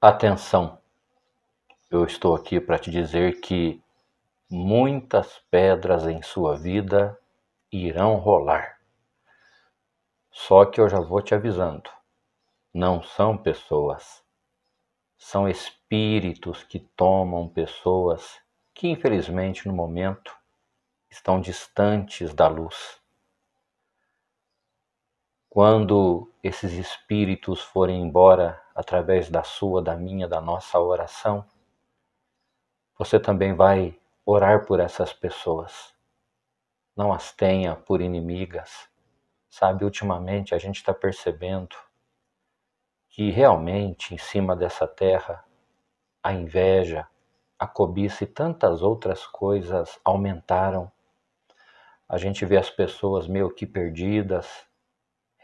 Atenção! Eu estou aqui para te dizer que muitas pedras em sua vida irão rolar. Só que eu já vou te avisando: não são pessoas, são espíritos que tomam pessoas que, infelizmente, no momento estão distantes da luz. Quando esses espíritos forem embora através da sua, da minha, da nossa oração, você também vai orar por essas pessoas. Não as tenha por inimigas. Sabe, ultimamente a gente está percebendo que realmente em cima dessa terra a inveja, a cobiça e tantas outras coisas aumentaram. A gente vê as pessoas meio que perdidas,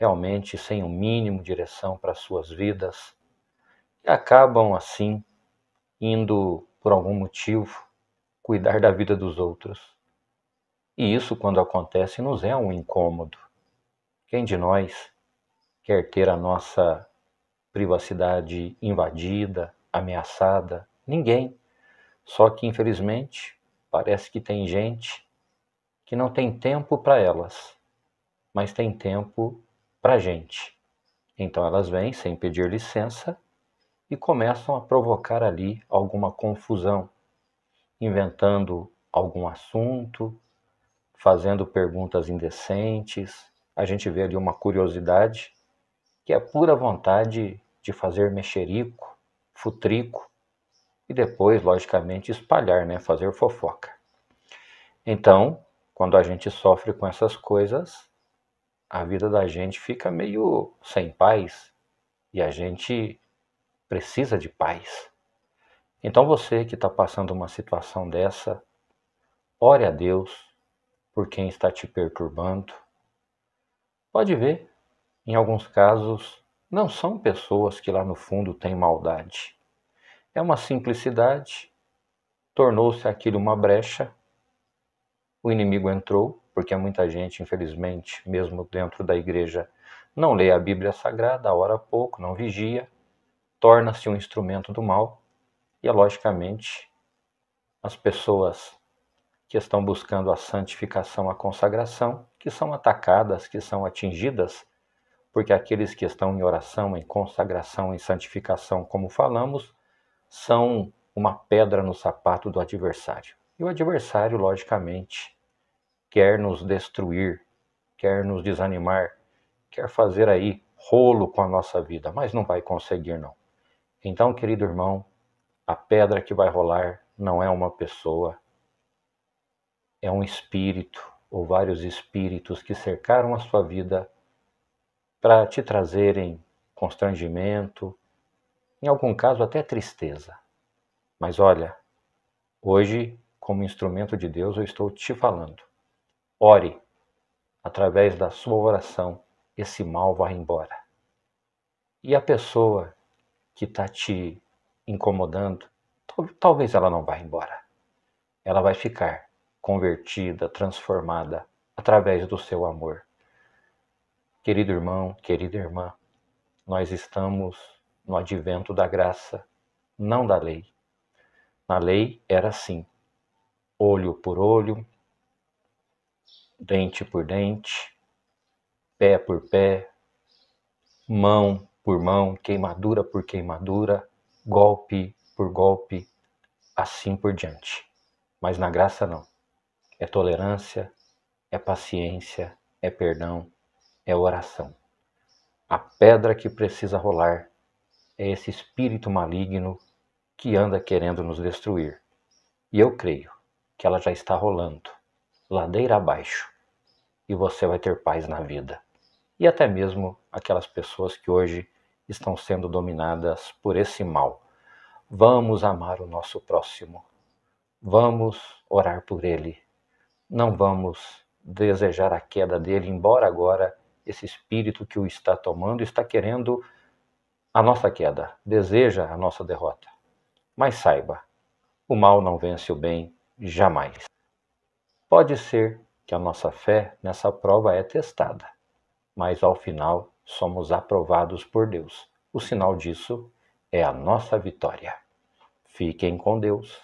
realmente sem o um mínimo direção para suas vidas, e acabam assim indo por algum motivo cuidar da vida dos outros. E isso quando acontece nos é um incômodo. Quem de nós quer ter a nossa privacidade invadida, ameaçada? Ninguém. Só que infelizmente parece que tem gente que não tem tempo para elas, mas tem tempo para a gente. Então elas vêm sem pedir licença e começam a provocar ali alguma confusão, inventando algum assunto, fazendo perguntas indecentes. A gente vê ali uma curiosidade que é pura vontade de fazer mexerico, futrico e depois, logicamente, espalhar, né, fazer fofoca. Então, quando a gente sofre com essas coisas, a vida da gente fica meio sem paz e a gente precisa de paz. Então você que está passando uma situação dessa, ore a Deus por quem está te perturbando. Pode ver, em alguns casos, não são pessoas que lá no fundo têm maldade. É uma simplicidade, tornou-se aquilo uma brecha, o inimigo entrou porque muita gente, infelizmente, mesmo dentro da igreja, não lê a Bíblia Sagrada, ora pouco, não vigia, torna-se um instrumento do mal e, logicamente, as pessoas que estão buscando a santificação, a consagração, que são atacadas, que são atingidas, porque aqueles que estão em oração, em consagração, em santificação, como falamos, são uma pedra no sapato do adversário. E o adversário, logicamente, quer nos destruir, quer nos desanimar, quer fazer aí rolo com a nossa vida, mas não vai conseguir não. Então, querido irmão, a pedra que vai rolar não é uma pessoa, é um espírito ou vários espíritos que cercaram a sua vida para te trazerem constrangimento, em algum caso até tristeza. Mas olha, hoje, como instrumento de Deus, eu estou te falando. Ore, através da sua oração, esse mal vai embora. E a pessoa que está te incomodando, talvez ela não vá embora. Ela vai ficar convertida, transformada através do seu amor. Querido irmão, querida irmã, nós estamos no advento da graça, não da lei. Na lei era assim: olho por olho, dente por dente, pé por pé, mão por mão, queimadura por queimadura, golpe por golpe, assim por diante. Mas na graça não. É tolerância, é paciência, é perdão, é oração. A pedra que precisa rolar é esse espírito maligno que anda querendo nos destruir. E eu creio que ela já está rolando, ladeira abaixo e você vai ter paz na vida. E até mesmo aquelas pessoas que hoje estão sendo dominadas por esse mal. Vamos amar o nosso próximo. Vamos orar por ele. Não vamos desejar a queda dele, embora agora esse espírito que o está tomando está querendo a nossa queda, deseja a nossa derrota. Mas saiba, o mal não vence o bem jamais. Pode ser que a nossa fé nessa prova é testada, mas ao final somos aprovados por Deus. O sinal disso é a nossa vitória. Fiquem com Deus.